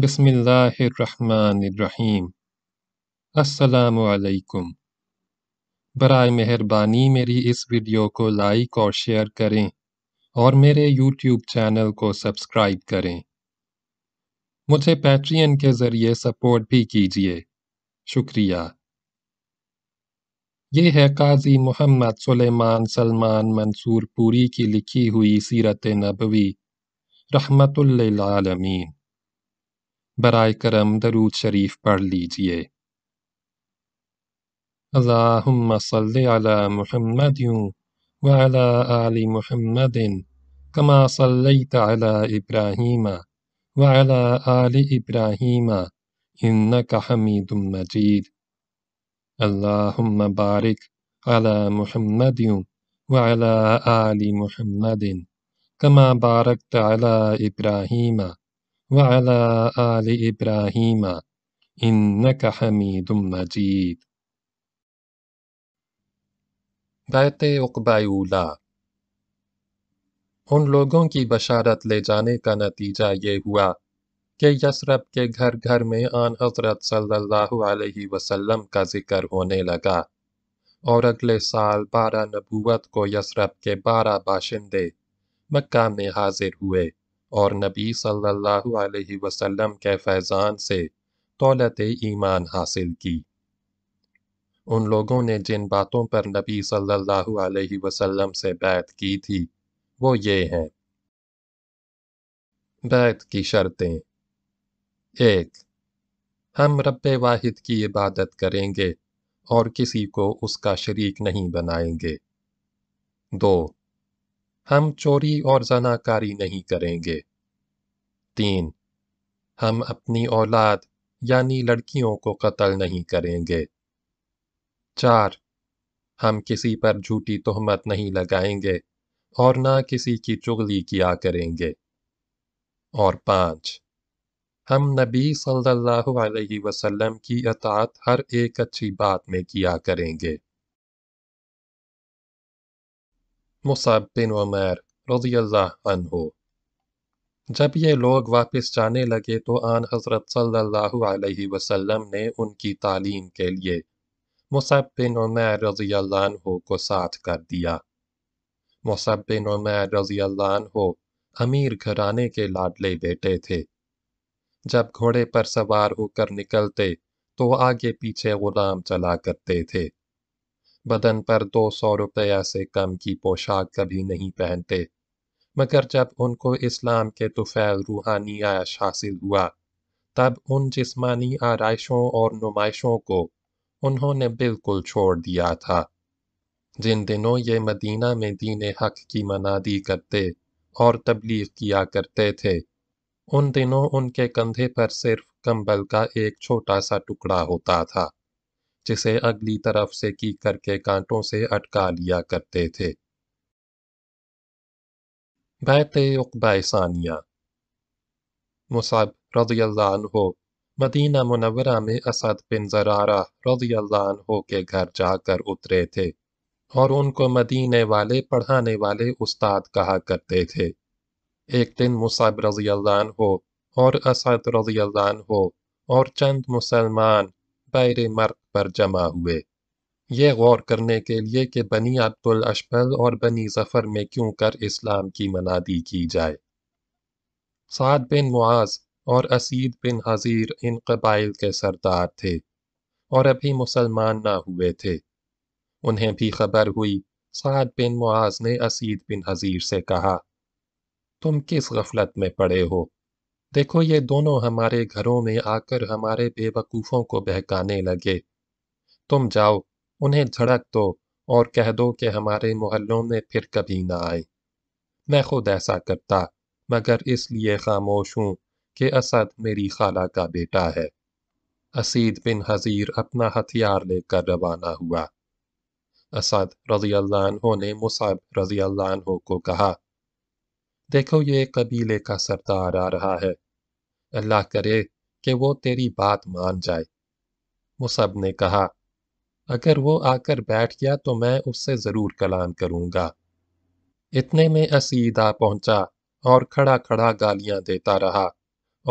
बसमिल्लाम असलकुम बर मेहरबानी मेरी इस वीडियो को लाइक और शेयर करें और मेरे यूट्यूब चैनल को सब्सक्राइब करें मुझे पैट्रियन के ज़रिए सपोर्ट भी कीजिए शुक्रिया ये है काजी मोहम्मद सुलेमान सलमान मंसूर पूरी की लिखी हुई सीरत नबवी रहमतुल्लिल बर करम दरूद शरीफ पढ़ लीजिए अल्लाहुम्मा सल्लि अला मुहम्मद व अला आलि मुहम्मदिन कमा सल्लैत अला इब्राहीम व अला आलि इब्राहीम इन्नक हमीदुम मजीद अल्लाहुम्मा बारिक अला मुहम्मद व अला आलि मुहम्मदिन कमा बारकत अला وعلى آل إبراهيم إنك حميد مجيد दायत उकबायूला उन लोगों की बशारत ले जाने का नतीजा ये हुआ कि यसरब के घर घर में आन हजरत सल्लल्लाहु अलैहि वसल्लम का जिक्र होने लगा और अगले साल बारह नबूवत को यसरब के बारह बाशिंदे मक्का में हाजिर हुए और नबी सल्लल्लाहु अलैहि वसल्लम के फैज़ान से दौलत ईमान हासिल की उन लोगों ने जिन बातों पर नबी सल्लल्लाहु अलैहि वसल्लम से बैत की थी वो ये हैं बैत की शर्तें एक हम रब वाहिद की इबादत करेंगे और किसी को उसका शरीक नहीं बनाएंगे दो हम चोरी और जनाकारी नहीं करेंगे तीन हम अपनी औलाद यानी लड़कियों को कत्ल नहीं करेंगे चार हम किसी पर झूठी तोहमत नहीं लगाएंगे और ना किसी की चुगली किया करेंगे और पाँच हम नबी सल्लल्लाहु अलैहि वसल्लम की अतात हर एक अच्छी बात में किया करेंगे मुसअब बिन उमर रज़ील्ला जब ये लोग वापस जाने लगे तो आन हज़रत सल्लल्लाहु अलैहि वसल्लम ने उनकी तालीम के लिए मुसअब बिन उमर रज़ील्ला को साथ कर दिया मुसअब बिन उमर रज़ील्ला अमीर घराने के लाडले बेटे थे जब घोड़े पर सवार होकर निकलते तो आगे पीछे गुलाम चला करते थे बदन पर दो सौ रुपया से कम की पोशाक कभी नहीं पहनते मगर जब उनको इस्लाम के तुफैल रूहानी आयश हासिल हुआ तब उन जिस्मानी आरइशों और नुमाइशों को उन्होंने बिल्कुल छोड़ दिया था जिन दिनों ये मदीना में दीन हक की मनादी करते और तबलीग किया करते थे उन दिनों उनके कंधे पर सिर्फ कंबल का एक छोटा सा टुकड़ा होता था जिसे अगली तरफ से की करके कांटों से अटका लिया करते थे बैत उकबासानिया मुसब रजील्लान हो मदीना मुनवरा में असद बिन जरारा रजील्लान हो के घर जाकर उतरे थे और उनको मदीने वाले पढ़ाने वाले उस्ताद कहा करते थे एक दिन मुसब रजील्लान हो और असद रजील्लान हो और चंद मुसलमान दायरे मर्ग पर जमा हुए ये गौर करने के लिए कि बनी अब्दुल अशबल और बनी जफर में क्यों कर इस्लाम की मनादी की जाए साद बिन मुआज और असीद बिन हजीर इन कबाइल के सरदार थे और अभी मुसलमान ना हुए थे उन्हें भी खबर हुई साद बिन मुआज ने असीद बिन हजीर से कहा तुम किस गफलत में पड़े हो देखो ये दोनों हमारे घरों में आकर हमारे बेवकूफ़ों को बहकाने लगे तुम जाओ उन्हें झड़क दो और कह दो कि हमारे मोहल्लों में फिर कभी ना आए मैं खुद ऐसा करता मगर इसलिए खामोश हूँ कि असद मेरी खाला का बेटा है असीद बिन हजीर अपना हथियार लेकर रवाना हुआ असद रजी अल्लाह ने मुसाब रजी अल्लाह को कहा देखो ये कबीले का सरदार आ रहा है अल्लाह करे कि वो तेरी बात मान जाए मुसब ने कहा अगर वो आकर बैठ गया तो मैं उससे ज़रूर कलाम करूंगा इतने में असीदा पहुंचा और खड़ा खड़ा गालियां देता रहा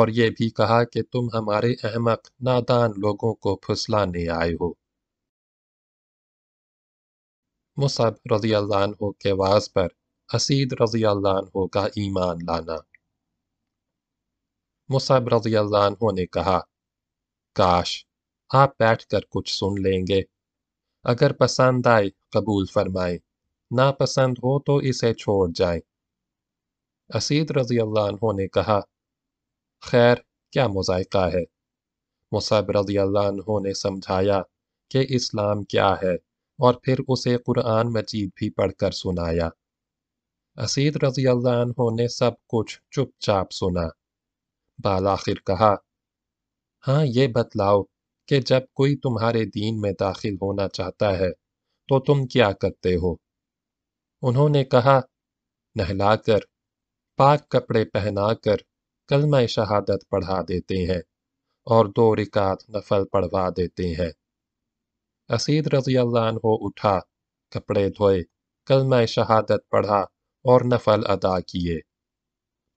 और ये भी कहा कि तुम हमारे अहमक नादान लोगों को फुसलाने आए हो मुसब रजील्लान के वास पर असीद रज़ी का ईमान लाना मुसब रज़ी अल्लाह ने कहा काश आप बैठ कर कुछ सुन लेंगे अगर पसंद आए कबूल फरमाएं नापसंद हो तो इसे छोड़ जाए असीद रज़ी अल्लाह ने कहा खैर क्या मुजायका है मुसब रज़ी अल्लाह ने समझाया कि इस्लाम क्या है और फिर उसे कुरान मजीद भी पढ़कर सुनाया असीद रजी अल्लाह ने सब कुछ चुपचाप सुना बाल आखिर कहा हाँ ये बतलाओ कि जब कोई तुम्हारे दीन में दाखिल होना चाहता है तो तुम क्या करते हो उन्होंने कहा नहलाकर पाक कपड़े पहनाकर कलमा शहादत पढ़ा देते हैं और दो रिकात नफल पढ़वा देते हैं असीद रजी अल्लाह उठा कपड़े धोए कलमा शहादत पढ़ा और नफल अदा किए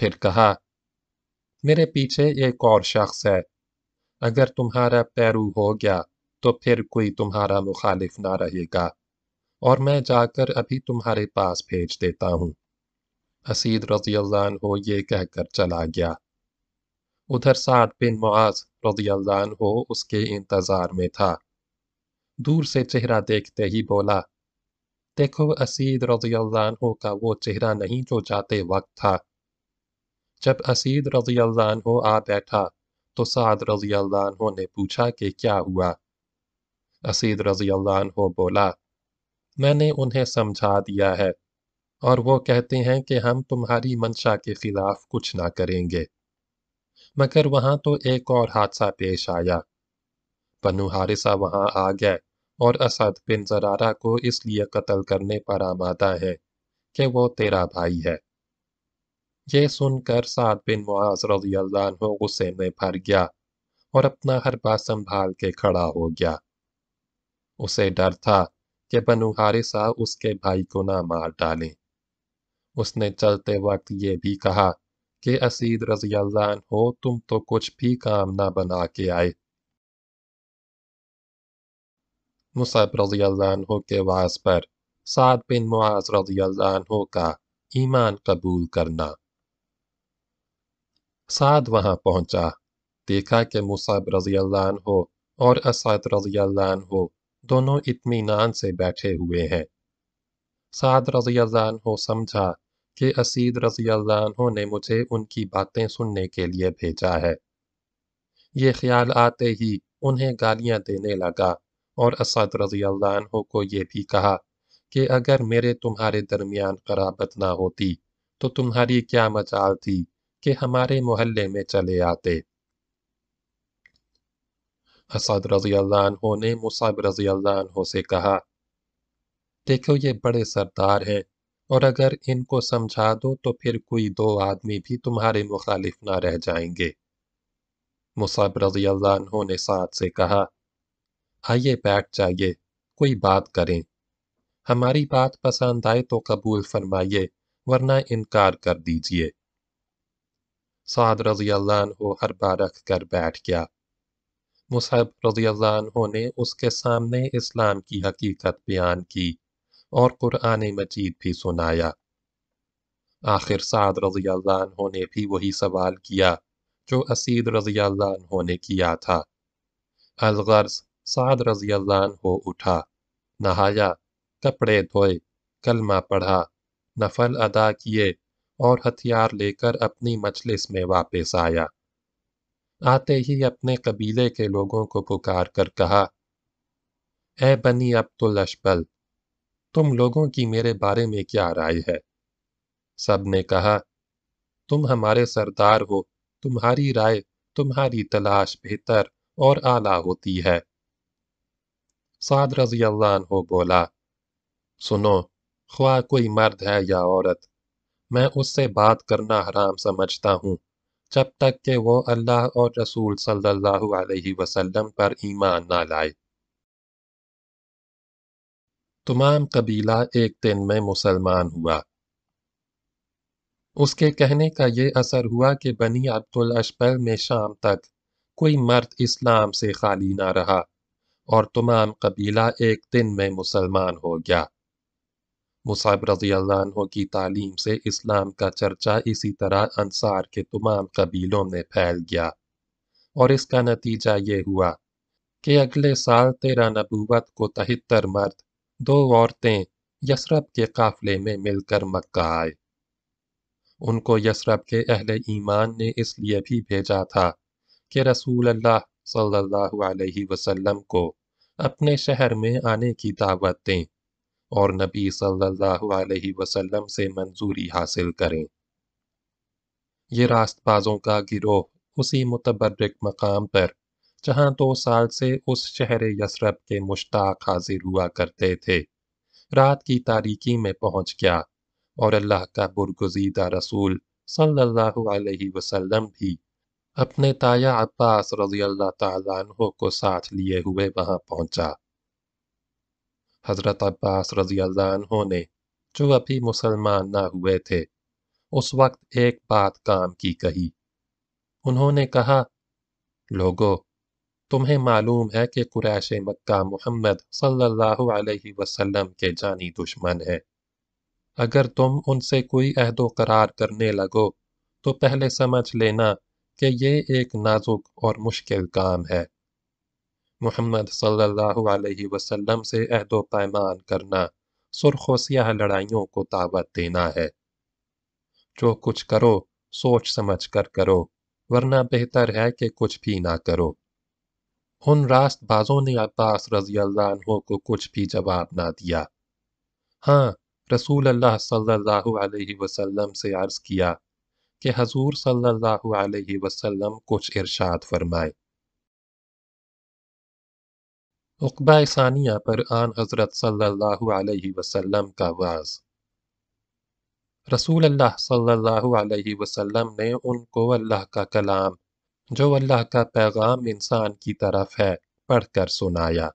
फिर कहा मेरे पीछे एक और शख्स है अगर तुम्हारा पैरू हो गया तो फिर कोई तुम्हारा मुखालिफ ना रहेगा और मैं जाकर अभी तुम्हारे पास भेज देता हूँ असीद रजी हो ये कहकर चला गया उधर साद बिन मुआज रजी हो उसके इंतज़ार में था दूर से चेहरा देखते ही बोला देखो असीद अन्हु का वो चेहरा नहीं जो जाते वक्त था जब असीद अन्हु आ बैठा तो साद अन्हु ने पूछा कि क्या हुआ असीद अन्हु बोला मैंने उन्हें समझा दिया है और वो कहते हैं कि हम तुम्हारी मंशा के खिलाफ कुछ ना करेंगे मगर वहां तो एक और हादसा पेश आया बनू हारिसा वहां आ गए और असद बिन जरारा को इसलिए कत्ल करने पर आमादा है कि वो तेरा भाई है ये सुनकर साद बिन मुआज रजी अल्लाह गुस्से में भर गया और अपना हर बात संभाल के खड़ा हो गया उसे डर था कि बनू हारिसा उसके भाई को ना मार डालें उसने चलते वक्त यह भी कहा कि असीद रजी अल्लाह तुम तो कुछ भी काम ना बना के आए मुसब रज़ी के वास पर साद बिन मुआज रज़ी का ईमान कबूल करना साद वहां पहुंचा देखा कि मुसब रज़ी और असद रज़ी हो दोनों इत्मीनान से बैठे हुए हैं साद रज़ी समझा कि असीद रज़ी ने मुझे उनकी बातें सुनने के लिए भेजा है ये ख्याल आते ही उन्हें गालियां देने लगा और असद रजील्ला को ये भी कहा कि अगर मेरे तुम्हारे दरमियान खराबत ना होती तो तुम्हारी क्या मचाल थी कि हमारे मोहल्ले में चले आते असद रजी ने मुसाब रजी से कहा देखो ये बड़े सरदार हैं और अगर इनको समझा दो तो फिर कोई दो आदमी भी तुम्हारे मुखालिफ ना रह जाएंगे मुसाब रजी ने साथ से कहा आइए बैठ जाइए कोई बात करें हमारी बात पसंद आए तो कबूल फरमाइए वरना इनकार कर दीजिए साद रजी अल्लाह बार रख कर बैठ गया मुसहब रजी अल्लाह ने उसके सामने इस्लाम की हकीकत बयान की और कुरान मजीद भी सुनाया आखिर साद रजी अल्लाह ने भी वही सवाल किया जो असीद रजी अल्लाह ने किया था अलगर्ज साद रजी हो उठा नहाया कपड़े धोए कलमा पढ़ा नफल अदा किए और हथियार लेकर अपनी मजलिस में वापस आया आते ही अपने कबीले के लोगों को पुकार कर कहा ए बनी अब्दुल अशबल तुम लोगों की मेरे बारे में क्या राय है सब ने कहा तुम हमारे सरदार हो तुम्हारी राय तुम्हारी तलाश बेहतर और आला होती है साद रजी अल्लाह हो बोला सुनो ख्वा कोई मर्द है या औरत मैं उससे बात करना हराम समझता हूँ जब तक कि वो अल्लाह और रसूल सल्लल्लाहु अलैहि वसल्लम पर ईमान ना लाए तमाम कबीला एक दिन में मुसलमान हुआ उसके कहने का ये असर हुआ कि बनी अब्दुल अशबल में शाम तक कोई मर्द इस्लाम से खाली ना रहा और तमाम कबीला एक दिन में मुसलमान हो गया मुसाब रजी की तालीम से इस्लाम का चर्चा इसी तरह अंसार के तमाम कबीलों में फैल गया और इसका नतीजा ये हुआ कि अगले साल तेरा नबूबत को तहत्तर मर्द दो औरतें यसरब के काफले में मिलकर मक्का आए उनको यसरब के अहल ईमान ने इसलिए भी भेजा था कि रसूल अल्लाह सल्लल्लाहु अलैहि वसल्लम को अपने शहर में आने की दावत दें और नबी सल्लल्लाहु अलैहि वसल्लम से मंजूरी हासिल करें ये रास्तबाजों का गिरोह उसी मुतबर्रिक मकाम पर जहां दो साल से उस शहर यसरब के मुश्ताक हाजिर हुआ करते थे रात की तारीकी में पहुंच गया और अल्लाह का बुरगुजीदा रसूल सल्लल्लाहु अलैहि वसल्लम भी अपने ताया अब्बास रजी अल्लाह तहों को साथ लिए हुए वहां पहुंचा हजरत अब्बास रजी अल्लाहों ने जो अभी मुसलमान ना हुए थे उस वक्त एक बात काम की कही उन्होंने कहा लोगो तुम्हें मालूम है कि कुरैश मक्का मुहम्मद सल्लल्लाहु अलैहि वसल्लम के जानी दुश्मन है अगर तुम उनसे कोई अहदो करार करने लगो तो पहले समझ लेना कि ये एक नाजुक और मुश्किल काम है मोहम्मद सल्लल्लाहु अलैहि वसल्लम से अहदो पैमान करना सुर्ख व स्याह लड़ाइयों को दावत देना है जो कुछ करो सोच समझ कर करो वरना बेहतर है कि कुछ भी ना करो उन रास्त बाज़ों ने अब्बास रजी अल्लाह को कुछ भी जवाब ना दिया हाँ रसूल अल्लाह सल्लल्लाहु अलैहि वसल्लम से अर्ज किया कि हजूर सल्लल्लाहु अलैहि वसल्लम कुछ इरशाद फरमाए उकबा सानिया पर आन हजरत सल्लल्लाहु अलैहि वसल्लम का वाज रसूल अल्लाह सल्लल्लाहु अलैहि वसल्लम ने उनको अल्लाह का कलाम जो अल्लाह का पैगाम इंसान की तरफ है पढ़कर सुनाया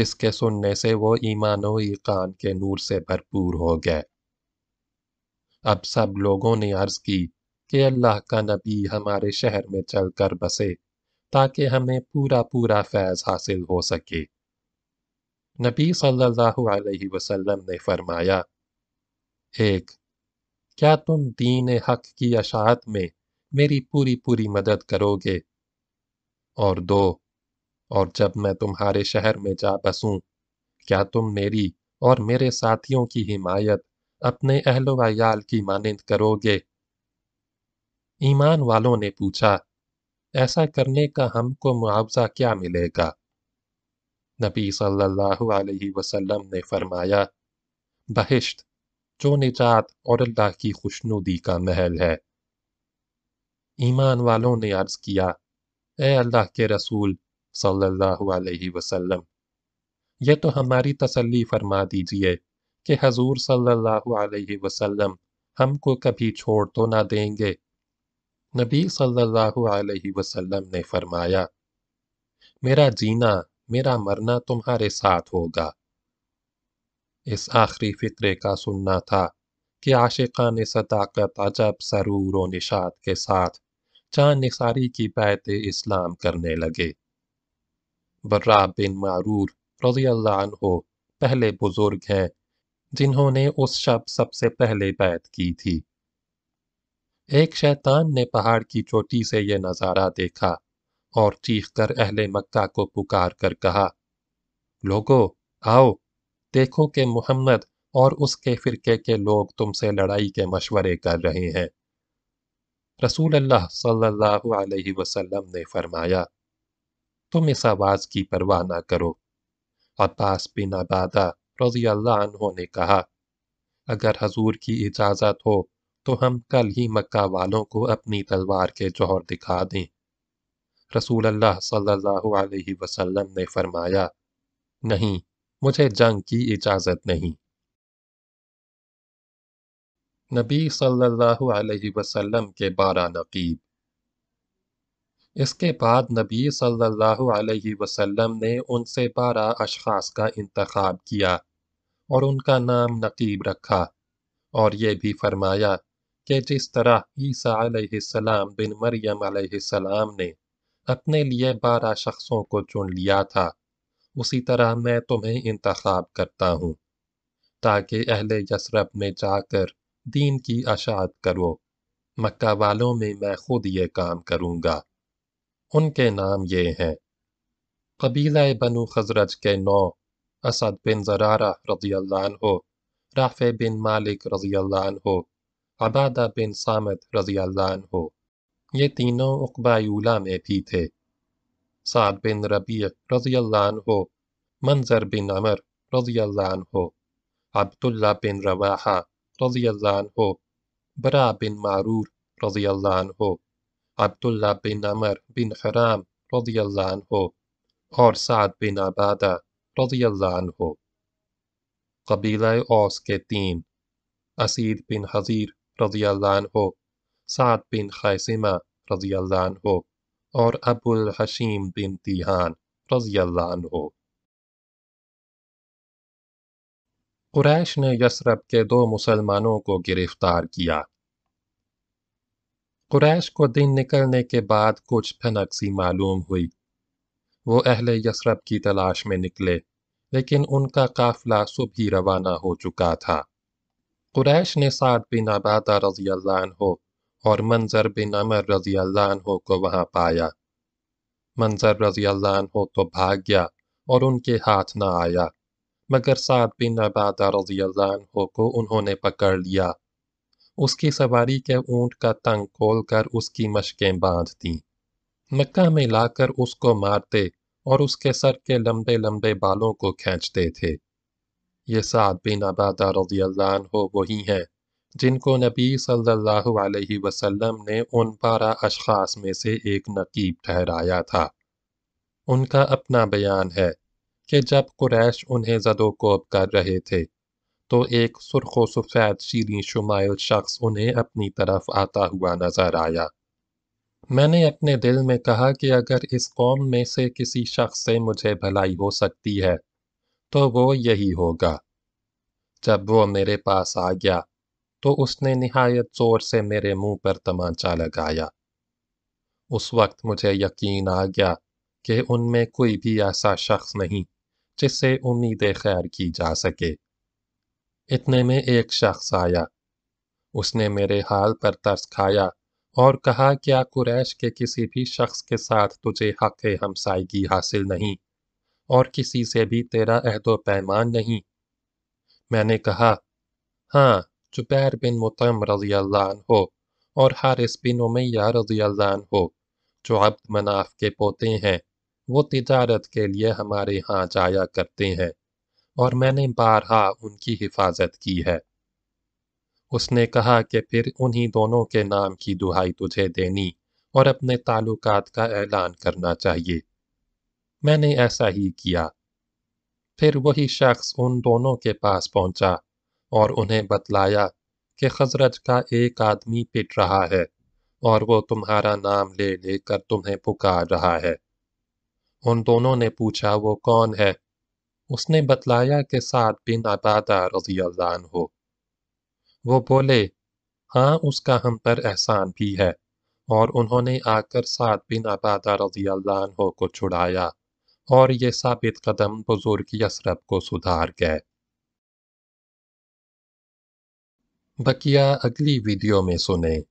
जिसके सुनने से वो ईमान और ईकान के नूर से भरपूर हो गए अब सब लोगों ने अर्ज की कि अल्लाह का नबी हमारे शहर में चल कर बसे ताकि हमें पूरा पूरा फैज़ हासिल हो सके नबी सल्लल्लाहु अलैहि वसल्लम ने फरमाया एक क्या तुम दीन हक की अशात में मेरी पूरी पूरी मदद करोगे और दो और जब मैं तुम्हारे शहर में जा बसूं क्या तुम मेरी और मेरे साथियों की हिमायत अपने अहलो वयाल की मानंद करोगे ईमान वालों ने पूछा ऐसा करने का हमको मुआवजा क्या मिलेगा नबी सल्लल्लाहु अलैहि वसल्लम ने फरमाया बहिश्त जो निजात और अल्लाह की खुशनुदी का महल है ईमान वालों ने अर्ज किया ए अल्लाह के रसूल सल्लल्लाहु अलैहि वसल्लम यह तो हमारी तसल्ली फरमा दीजिए कि हजूर सल्लल्लाहु अलैहि वसल्लम हमको कभी छोड़ तो ना देंगे नबी सल्लल्लाहु अलैहि वसल्लम ने फरमाया मेरा जीना मेरा मरना तुम्हारे साथ होगा इस आखिरी फितरे का सुनना था कि आशिकान सदाकत अजब सरूर व निशाद के साथ चांद निसारी की बैत इस्लाम करने लगे बर्रा बिन मारूर रजी हो पहले बुजुर्ग हैं जिन्होंने उस शब सबसे पहले बैत की थी एक शैतान ने पहाड़ की चोटी से ये नज़ारा देखा और चीख कर अहले मक्का को पुकार कर कहा लोगो आओ देखो कि मोहम्मद और उसके फिरके के लोग तुमसे लड़ाई के मशवरे कर रहे हैं रसूल अल्लाह सल्लल्लाहु अलैहि वसल्लम ने फरमाया तुम इस आवाज़ की परवाह ना करो और पास बिन अबादा रजी अल्लाह ने कहा अगर हजूर की इजाज़त हो तो हम कल ही मक्का वालों को अपनी तलवार के जौहर दिखा दें रसूल अल्लाह सल्लल्लाहु अलैहि वसल्लम ने फरमाया नहीं मुझे जंग की इजाज़त नहीं नबी सल्लल्लाहु अलैहि वसल्लम के बारा नकीब इसके बाद नबी सल्लल्लाहु अलैहि वसल्लम ने उनसे बारह अशखास का इंतखब किया और उनका नाम नकीब रखा और ये भी फरमाया कि जिस तरह ईसा आलाम बिन मरियम अलैहिस्सलाम ने अपने लिए बारह शख्सों को चुन लिया था उसी तरह मैं तुम्हें इंतखब करता हूँ ताकि अहल यसरब में जाकर दीन की अशात करो मक्का वालों में मैं खुद ये काम करूँगा उनके नाम ये हैं कबीला बनु खजरज के नौ असद बिन जरारा रजी अल्लाह राफ़े बिन मालिक रजी अल्लाह अबादा बिन सामद रजिया हो ये तीनों उकबायूला में भी थे साद बिन रबी रजी हो मंजर बिन अमर रजी हो अब्दुल्ला बिन रवाहा रजी हो बरा बिन मारूर रजी हो अब्दुल्ला बिन अमर बिन हराम रजी हो और साद बिन आबादा रजी हो कबीला ओस के तीन असीद बिन हजीर हो साद बिन खैसिमा रज़ी हो और अबुल हशीम बिन तिहान रज़ी हो कुरैश ने यसरब के दो मुसलमानों को गिरफ्तार किया कुरैश को दिन निकलने के बाद कुछ भनक सी मालूम हुई वो अहले यसरब की तलाश में निकले लेकिन उनका काफिला सुबह रवाना हो चुका था कुरैश ने साद बिन अबादा रजी हो और मंजर बिन अमर रजी हो को वहां पाया मंजर रजी हो तो भाग गया और उनके हाथ ना आया मगर साद बिन अबादा रजी हो को उन्होंने पकड़ लिया उसकी सवारी के ऊंट का तंग खोल कर उसकी मशकें बांध दी मक्का में लाकर उसको मारते और उसके सर के लंबे लंबे बालों को खींचते थे ये साद बिन अबादा रजील्ला वही हैं जिनको नबी सल्लल्लाहु अलैहि वसल्लम ने उन बारह अशखास में से एक नकीब ठहराया था उनका अपना बयान है कि जब कुरैश उन्हें जदोकोब कर रहे थे तो एक सुर्ख व सफ़ैद शीरी शुमाइल शख्स उन्हें अपनी तरफ आता हुआ नजर आया मैंने अपने दिल में कहा कि अगर इस कौम में से किसी शख्स से मुझे भलाई हो सकती है तो वो यही होगा जब वो मेरे पास आ गया तो उसने निहायत जोर से मेरे मुंह पर तमाचा लगाया उस वक्त मुझे यकीन आ गया कि उनमें कोई भी ऐसा शख्स नहीं जिससे उम्मीद खैर की जा सके इतने में एक शख्स आया उसने मेरे हाल पर तर्स खाया और कहा क्या कुरैश के किसी भी शख्स के साथ तुझे हक हमसायगी हासिल नहीं और किसी से भी तेरा अहदो पैमान नहीं मैंने कहा हाँ जुबैर बिन मुतम रजी हो और हारिस बिन उमैया रजी हो जो अब्द मनाफ के पोते हैं वो तिजारत के लिए हमारे यहाँ जाया करते हैं और मैंने बारहा उनकी हिफाजत की है उसने कहा कि फिर उन्हीं दोनों के नाम की दुहाई तुझे देनी और अपने ताल्लुकात का ऐलान करना चाहिए मैंने ऐसा ही किया फिर वही शख्स उन दोनों के पास पहुंचा और उन्हें बतलाया कि खजरज का एक आदमी पिट रहा है और वो तुम्हारा नाम ले लेकर तुम्हें पुकार रहा है उन दोनों ने पूछा वो कौन है उसने बतलाया कि साद बिन अबादा रजी हो वो बोले हाँ उसका हम पर एहसान भी है और उन्होंने आकर साद बिन अबादा रजी को छुड़ाया और ये साबित कदम बुजुर्ग यसरब को सुधार गए बकिया अगली वीडियो में सुने